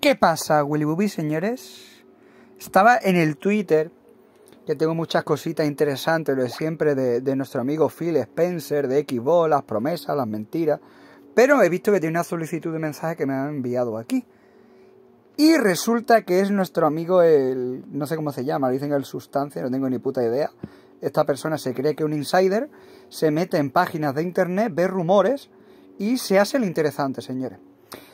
¿Qué pasa, Willy Bubby, señores? Estaba en el Twitter, que tengo muchas cositas interesantes, lo de siempre, de, nuestro amigo Phil Spencer, de Xbox, las promesas, las mentiras, pero he visto que tiene una solicitud de mensaje que me han enviado aquí. Y resulta que es nuestro amigo, el. no sé cómo se llama, lo dicen el sustancia, no tengo ni puta idea. Esta persona se cree que es un insider, se mete en páginas de internet, ve rumores y se hace el interesante, señores.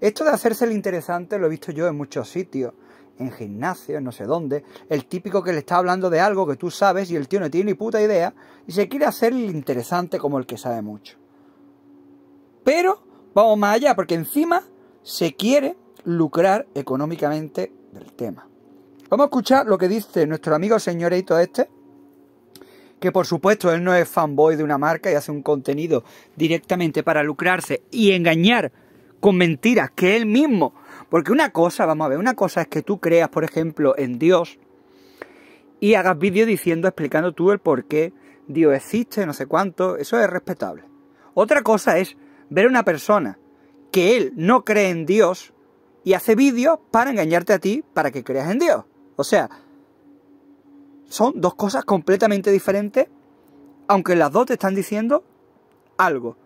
Esto de hacerse el interesante lo he visto yo en muchos sitios, en gimnasios, no sé dónde. El típico que le está hablando de algo que tú sabes y el tío no tiene ni puta idea y se quiere hacer el interesante como el que sabe mucho. Pero vamos más allá, porque encima se quiere lucrar económicamente del tema. Vamos a escuchar lo que dice nuestro amigo señorito este, que por supuesto él no es fanboy de una marca y hace un contenido directamente para lucrarse y engañar con mentiras que él mismo. Porque una cosa, vamos a ver, una cosa es que tú creas, por ejemplo, en Dios y hagas vídeo diciendo, explicando tú el por qué Dios existe, no sé cuánto, eso es respetable. Otra cosa es ver a una persona que él no cree en Dios y hace vídeos para engañarte a ti para que creas en Dios. O sea, son dos cosas completamente diferentes, aunque las dos te están diciendo algo,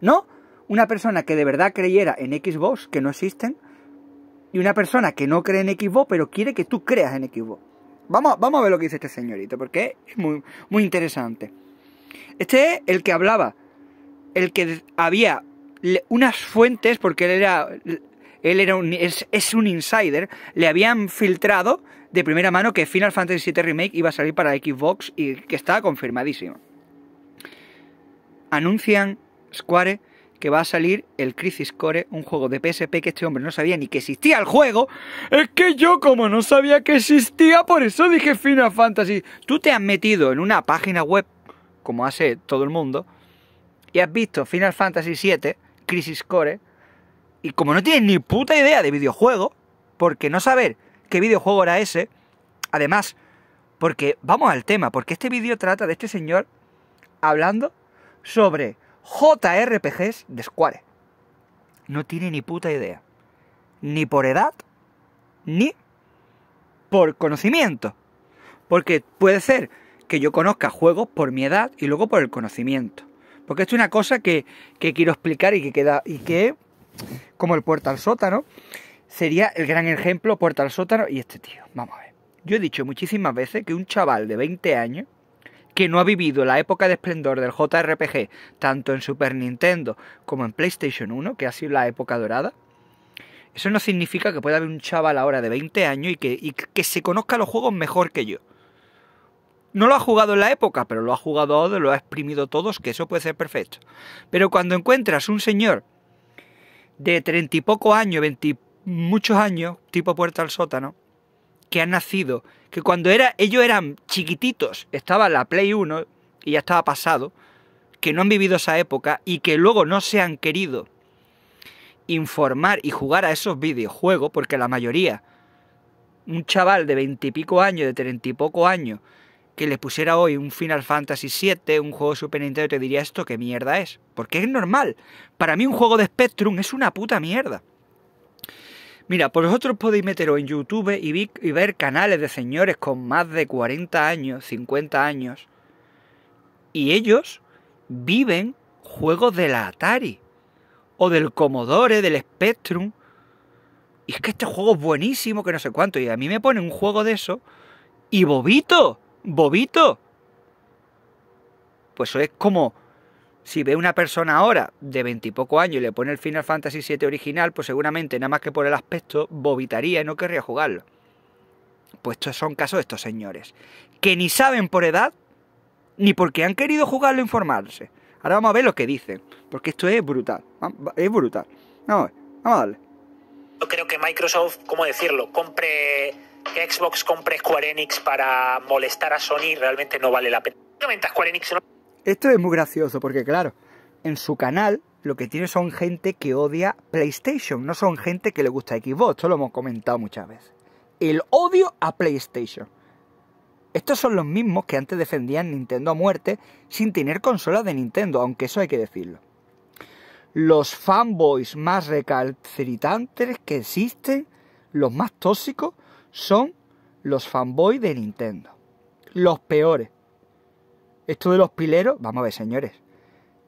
¿no? una persona que de verdad creyera en Xbox, que no existen, y una persona que no cree en Xbox, pero quiere que tú creas en Xbox. Vamos, vamos a ver lo que dice este señorito, porque es muy, muy interesante. Este es el que hablaba, el que había unas fuentes, porque él era, él era es, es, un insider, le habían filtrado de primera mano que Final Fantasy VII Remake iba a salir para Xbox y que estaba confirmadísimo. Anuncian Square que va a salir el Crisis Core, un juego de PSP que este hombre no sabía ni que existía el juego. Es que yo como no sabía que existía, por eso dije Final Fantasy. Tú te has metido en una página web, como hace todo el mundo, y has visto Final Fantasy VII, Crisis Core, y como no tienes ni puta idea de videojuego, porque no saber qué videojuego era ese, además, porque vamos al tema, porque este vídeo trata de este señor hablando sobre JRPGs de Square. No tiene ni puta idea. Ni por edad, ni por conocimiento. Porque puede ser que yo conozca juegos por mi edad y luego por el conocimiento. Porque esto es una cosa que, que quiero explicar y que queda. y que, como el puerta al sótano, sería el gran ejemplo puerta al sótano y este tío. Vamos a ver. Yo he dicho muchísimas veces que un chaval de 20 años que no ha vivido la época de esplendor del JRPG, tanto en Super Nintendo como en PlayStation 1, que ha sido la época dorada, eso no significa que pueda haber un chaval ahora de 20 años y que, que se conozca los juegos mejor que yo. No lo ha jugado en la época, pero lo ha jugado lo ha exprimido todos, que eso puede ser perfecto. Pero cuando encuentras un señor de 30 y poco años, y muchos años, tipo puerta al sótano, que ha nacido que cuando era, ellos eran chiquititos, estaba la Play 1 y ya estaba pasado, que no han vivido esa época y que luego no se han querido informar y jugar a esos videojuegos, porque la mayoría, un chaval de veintipico años, de treinta y poco años, que le pusiera hoy un Final Fantasy VII, un juego Super Nintendo, te diría esto qué mierda es. Porque es normal. Para mí un juego de Spectrum es una puta mierda. Mira, por vosotros podéis meteros en YouTube y, ver canales de señores con más de 40 años, 50 años. Y ellos viven juegos de la Atari. O del Commodore, del Spectrum. Y es que este juego es buenísimo, que no sé cuánto. Y a mí me ponen un juego de eso. Y Bobito, Bobito. Pues eso es como si ve una persona ahora de veintipoco años y le pone el Final Fantasy VII original, pues seguramente nada más que por el aspecto bobitaría y no querría jugarlo. Pues estos son casos de estos señores, que ni saben por edad, ni porque han querido jugarlo e informarse. Ahora vamos a ver lo que dicen, porque esto es brutal, es brutal. Vamos a ver, vamos a darle. Yo creo que Microsoft, ¿cómo decirlo? Compre Xbox compre Square Enix para molestar a Sony realmente no vale la pena. Square Enix no esto es muy gracioso porque, claro, en su canal lo que tiene son gente que odia PlayStation, no son gente que le gusta Xbox. Esto lo hemos comentado muchas veces. El odio a PlayStation. Estos son los mismos que antes defendían Nintendo a muerte sin tener consolas de Nintendo, aunque eso hay que decirlo. Los fanboys más recalcitrantes que existen, los más tóxicos, son los fanboys de Nintendo. Los peores. Esto de los pileros, vamos a ver, señores.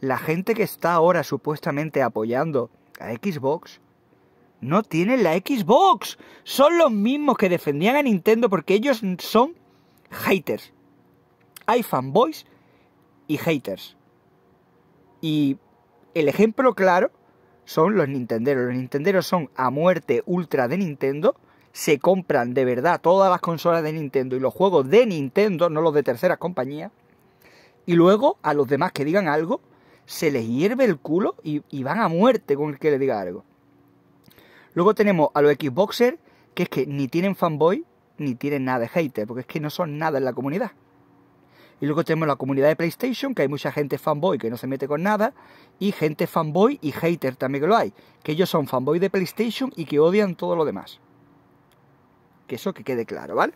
La gente que está ahora supuestamente apoyando a Xbox no tiene la Xbox. Son los mismos que defendían a Nintendo porque ellos son haters. Hay fanboys y haters. Y el ejemplo claro son los Nintenderos. Los Nintenderos son a muerte ultra de Nintendo. Se compran de verdad todas las consolas de Nintendo y los juegos de Nintendo, no los de terceras compañías y luego a los demás que digan algo se les hierve el culo y, van a muerte con el que le diga algo. Luego tenemos a los Xboxers, que es que ni tienen fanboy ni tienen nada de hater, porque es que no son nada en la comunidad. Y luego tenemos la comunidad de PlayStation, que hay mucha gente fanboy que no se mete con nada, y gente fanboy y hater también que lo hay, que ellos son fanboy de PlayStation y que odian todo lo demás. Que eso que quede claro, ¿vale?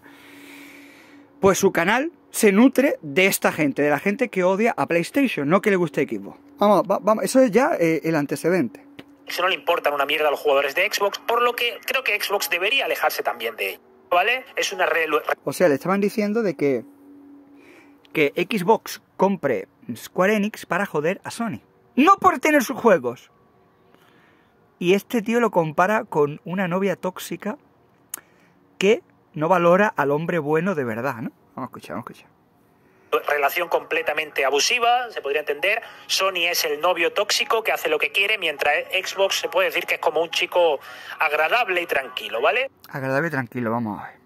Pues su canal se nutre de esta gente, de la gente que odia a PlayStation, no que le guste Xbox. Vamos, vamos eso es ya eh, el antecedente. Eso no le importa una mierda a los jugadores de Xbox, por lo que creo que Xbox debería alejarse también de ellos, ¿Vale? Es una red. O sea, le estaban diciendo de que. que Xbox compre Square Enix para joder a Sony. No por tener sus juegos. Y este tío lo compara con una novia tóxica que no valora al hombre bueno de verdad, ¿no? Vamos a escuchar, vamos a escuchar relación completamente abusiva, se podría entender. Sony es el novio tóxico que hace lo que quiere, mientras Xbox se puede decir que es como un chico agradable y tranquilo, ¿vale? Agradable y tranquilo, vamos a ver.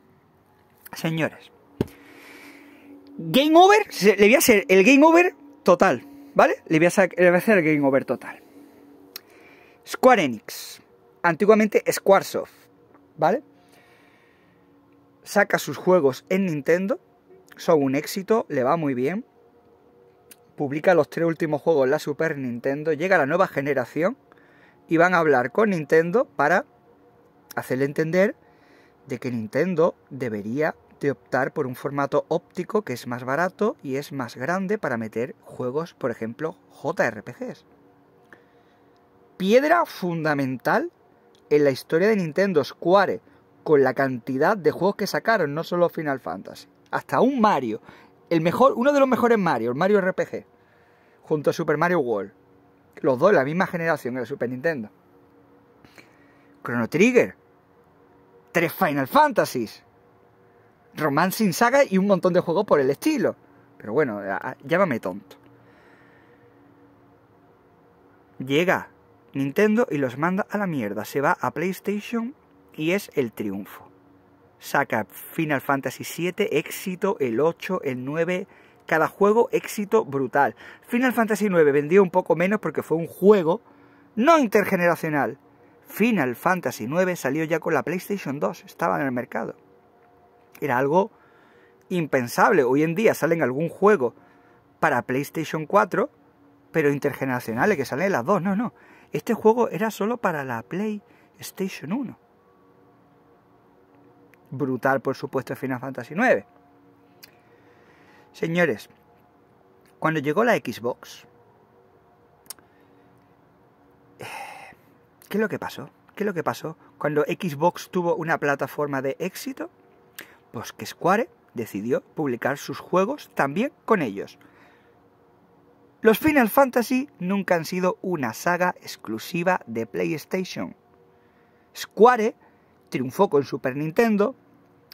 Señores. Game over, le voy a hacer el game over total, ¿vale? Le voy a hacer, el game over total. Square Enix, antiguamente Squaresoft, ¿vale? Saca sus juegos en Nintendo son un éxito, le va muy bien. Publica los tres últimos juegos en la Super Nintendo, llega la nueva generación y van a hablar con Nintendo para hacerle entender de que Nintendo debería de optar por un formato óptico que es más barato y es más grande para meter juegos, por ejemplo, JRPGs. Piedra fundamental en la historia de Nintendo Square, con la cantidad de juegos que sacaron, no solo Final Fantasy hasta un Mario. El mejor, uno de los mejores Mario, el Mario RPG, junto a Super Mario World. Los dos de la misma generación, el Super Nintendo. Chrono Trigger. Tres Final Fantasies. sin Saga y un montón de juegos por el estilo. Pero bueno, llámame tonto. Llega Nintendo y los manda a la mierda. Se va a PlayStation y es el triunfo saca Final Fantasy VII, éxito el 8, el 9, cada juego éxito brutal. Final Fantasy IX vendió un poco menos porque fue un juego no intergeneracional. Final Fantasy IX salió ya con la PlayStation 2, estaba en el mercado. Era algo impensable. Hoy en día salen algún juego para PlayStation 4, pero intergeneracionales, que salen las dos. No, no. Este juego era solo para la PlayStation 1 brutal, por supuesto, Final Fantasy IX. Señores, cuando llegó la Xbox, ¿qué es lo que pasó? ¿Qué es lo que pasó? Cuando Xbox tuvo una plataforma de éxito, pues que Square decidió publicar sus juegos también con ellos. Los Final Fantasy nunca han sido una saga exclusiva de PlayStation. Square triunfó con Super Nintendo,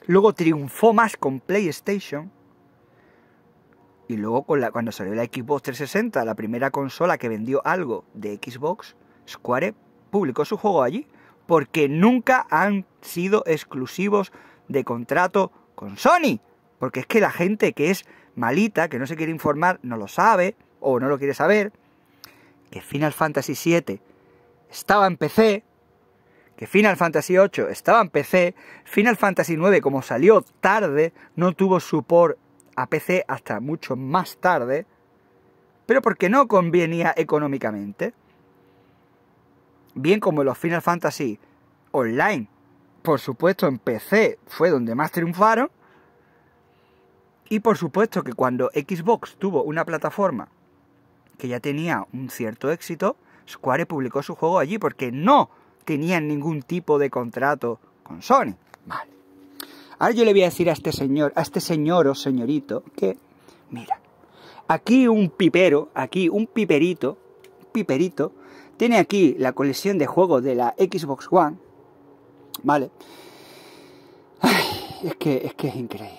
luego triunfó más con PlayStation y luego con la, cuando salió la Xbox 360, la primera consola que vendió algo de Xbox, Square publicó su juego allí porque nunca han sido exclusivos de contrato con Sony. Porque es que la gente que es malita, que no se quiere informar, no lo sabe o no lo quiere saber. Que Final Fantasy VII estaba en PC, que Final Fantasy VIII estaba en PC, Final Fantasy IX como salió tarde, no tuvo support a PC hasta mucho más tarde, pero porque no convenía económicamente. Bien como los Final Fantasy Online, por supuesto en PC fue donde más triunfaron, y por supuesto que cuando Xbox tuvo una plataforma que ya tenía un cierto éxito, Square publicó su juego allí porque no tenían ningún tipo de contrato con Sony. Vale. Ahora yo le voy a decir a este señor, a este señor o señorito, que, mira, aquí un pipero, aquí un piperito, piperito, tiene aquí la colección de juegos de la Xbox One, ¿vale? es, que, es que es increíble.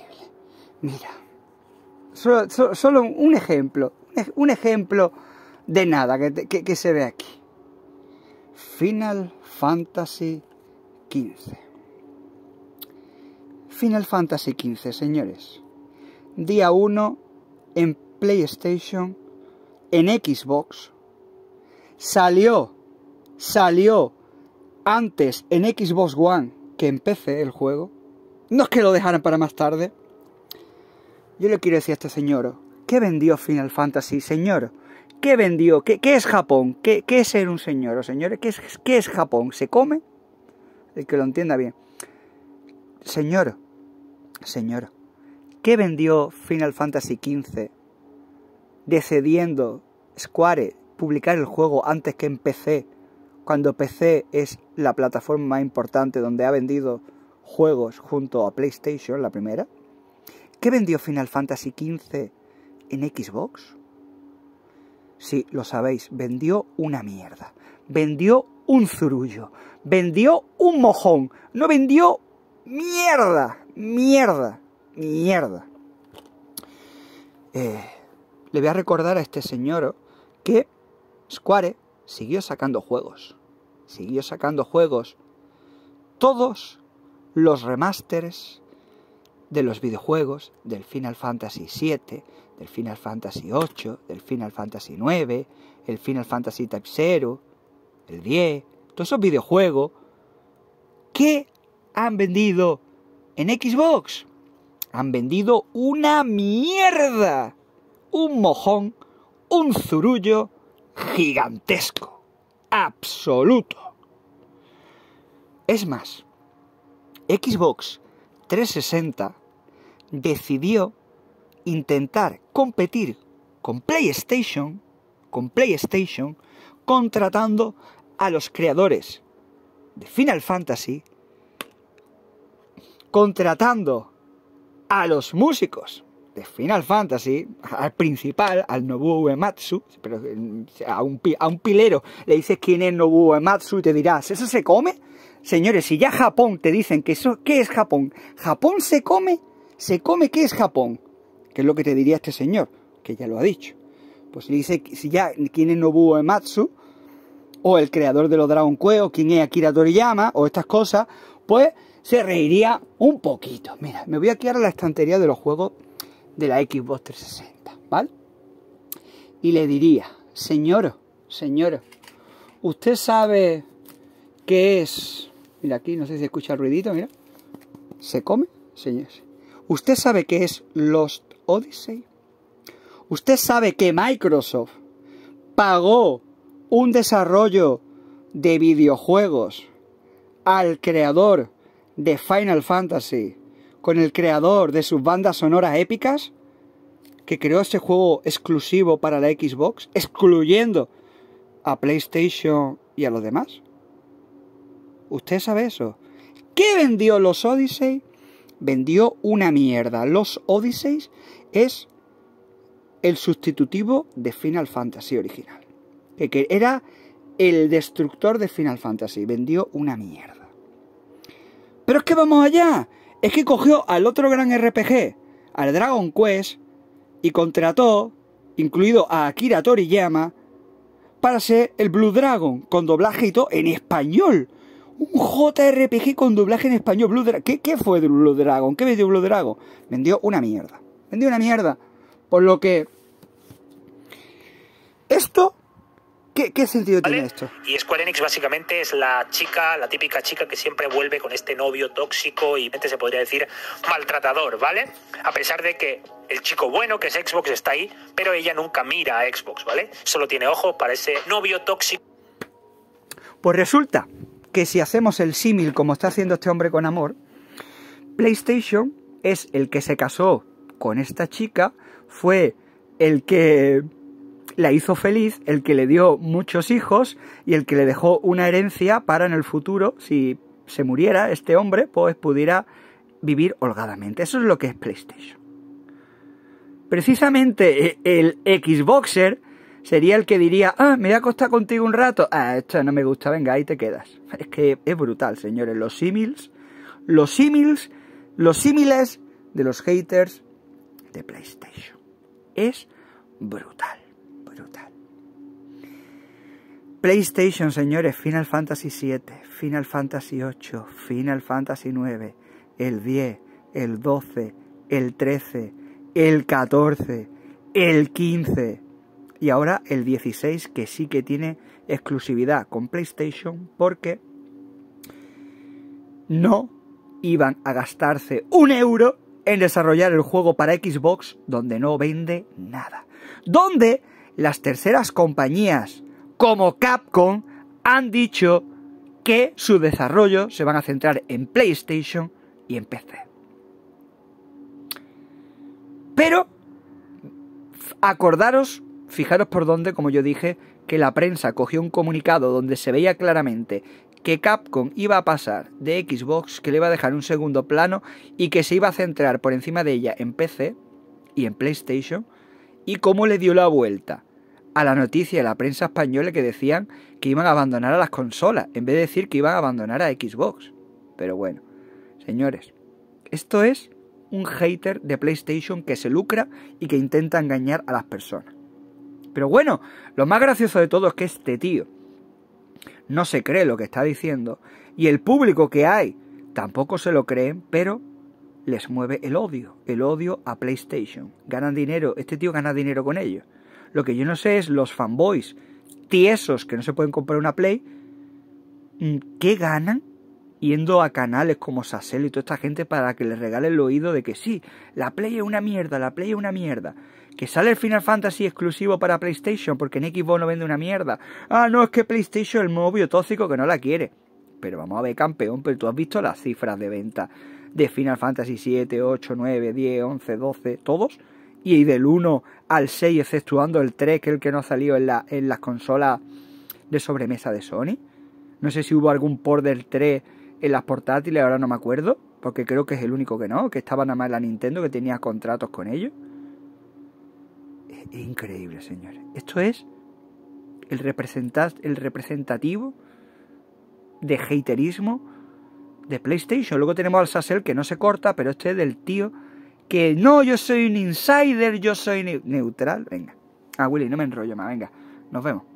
Mira, solo, un ejemplo, un ejemplo de nada que, que se ve aquí. Final Fantasy XV. Final Fantasy XV, señores. Día 1 en PlayStation, en Xbox. Salió, salió antes en Xbox One que empecé el juego. No es que lo dejaran para más tarde. Yo le quiero decir a este señor, ¿qué vendió Final Fantasy, señor? ¿Qué vendió? ¿Qué, es Japón? ¿Qué, es ser un señor o señores? ¿qué es, ¿Qué es Japón? ¿Se come? El que lo entienda bien. Señor, señor, ¿qué vendió Final Fantasy XV decidiendo Square publicar el juego antes que en PC? Cuando PC es la plataforma más importante donde ha vendido juegos junto a PlayStation, la primera. ¿Qué vendió Final Fantasy XV en Xbox? Sí, lo sabéis, vendió una mierda, vendió un zurullo, vendió un mojón, no vendió mierda, mierda, mierda. Eh, le voy a recordar a este señor que Square siguió sacando juegos, siguió sacando juegos. Todos los remasters de los videojuegos, del Final Fantasy VII, del Final Fantasy VIII, del Final Fantasy IX, el Final Fantasy Type 0, el 10, todos esos videojuegos que han vendido en Xbox. Han vendido una mierda, un mojón, un zurullo gigantesco, absoluto. Es más, Xbox 360 decidió intentar competir con PlayStation, con PlayStation, contratando a los creadores de Final Fantasy, contratando a los músicos de Final Fantasy, al principal, al Nobuo Uematsu, pero eh, a un, pilero le dices quién es Nobuo Uematsu y te dirás, ¿eso se come? Señores, si ya Japón te dicen que eso, ¿qué es Japón? Japón se come, se come, ¿qué es Japón? Que es lo que te diría este señor, que ya lo ha dicho. Pues le dice, si ya quién es Nobuo Ematsu, o el creador de los Dragon Quest, o quién es Akira Toriyama, o estas cosas, pues se reiría un poquito. Mira, me voy a quedar a la estantería de los juegos de la Xbox 360, ¿vale? Y le diría, señor, señor, ¿usted sabe qué es Mira aquí, no sé si escucha el ruidito, mira. ¿Se come? Señores. ¿Usted sabe qué es Lost Odyssey? ¿Usted sabe que Microsoft pagó un desarrollo de videojuegos al creador de Final Fantasy con el creador de sus bandas sonoras épicas? que creó este juego exclusivo para la Xbox, excluyendo a PlayStation y a los demás. ¿Usted sabe eso? ¿Qué vendió los Odyssey? Vendió una mierda. Los Odyssey es el sustitutivo de Final Fantasy original. Que era el destructor de Final Fantasy. Vendió una mierda. Pero es que vamos allá. Es que cogió al otro gran RPG, al Dragon Quest, y contrató, incluido a Akira Toriyama, para ser el Blue Dragon, con doblaje en español. Un JRPG con doblaje en español. Blue ¿Qué, ¿Qué, fue Blue Dragon? ¿Qué vendió Blue Dragon? Vendió una mierda. Vendió una mierda. Por lo que... Esto... ¿Qué, sentido tiene esto? Y Square Enix básicamente es la chica, la típica chica que siempre vuelve con este novio tóxico y se podría decir maltratador, ¿vale? A pesar de que el chico bueno que es Xbox está ahí, pero ella nunca mira a Xbox, ¿vale? Solo tiene ojos para ese novio tóxico. Pues resulta que si hacemos el símil como está haciendo este hombre con amor, PlayStation es el que se casó con esta chica, fue el que la hizo feliz, el que le dio muchos hijos y el que le dejó una herencia para en el futuro, si se muriera este hombre, pues pudiera vivir holgadamente. Eso es lo que es PlayStation. Precisamente eh, el Xboxer sería el que diría, ah, me voy a acostar contigo un rato. Ah, esto no me gusta, venga, ahí te quedas. Es que es brutal, señores, los símiles, los símiles, los símiles de los haters de PlayStation. Es brutal, brutal. PlayStation, señores, Final Fantasy VII, Final Fantasy VIII, Final Fantasy IX, el 10, el 12, el 13, el 14, el 15 y ahora el 16 que sí que tiene exclusividad con PlayStation porque no iban a gastarse un euro en desarrollar el juego para Xbox donde no vende nada. Donde las terceras compañías como Capcom han dicho que su desarrollo se van a centrar en PlayStation y en PC. Pero acordaros Fijaros por dónde, como yo dije, que la prensa cogió un comunicado donde se veía claramente que Capcom iba a pasar de Xbox, que le iba a dejar un segundo plano y que se iba a centrar por encima de ella en PC y en PlayStation, y cómo le dio la vuelta a la noticia de la prensa española que decían que iban a abandonar a las consolas, en vez de decir que iban a abandonar a Xbox. Pero bueno, señores, esto es un hater de PlayStation que se lucra y que intenta engañar a las personas. Pero bueno, lo más gracioso de todo es que este tío no se cree lo que está diciendo y el público que hay tampoco se lo creen, pero les mueve el odio, el odio a PlayStation. Ganan dinero, este tío gana dinero con ellos. Lo que yo no sé es los fanboys tiesos que no se pueden comprar una Play, mm, ¿qué ganan yendo a canales como Sassel y toda esta gente para que les regalen el oído de que sí, la Play es una mierda, la Play es una mierda? que sale el Final Fantasy exclusivo para PlayStation porque en Xbox no vende una mierda. Ah, no, es que PlayStation es el móvil tóxico que no la quiere. Pero vamos a ver, campeón, pero tú has visto las cifras de venta de Final Fantasy 7, 8, 9, 10, 11, 12, todos. Y del 1 al 6, exceptuando el 3, que es el que no ha salido en, la, en las consolas de sobremesa de Sony. No sé si hubo algún port del 3 en las portátiles, ahora no me acuerdo, porque creo que es el único que no, que estaba nada más la Nintendo, que tenía contratos con ellos increíble, señores. Esto es el, el representativo de haterismo de PlayStation. Luego tenemos al Sassel que no se corta, pero este es del tío que no, yo soy un insider, yo soy neutral. Venga. a ah, Willy, no me enrollo más, venga. Nos vemos.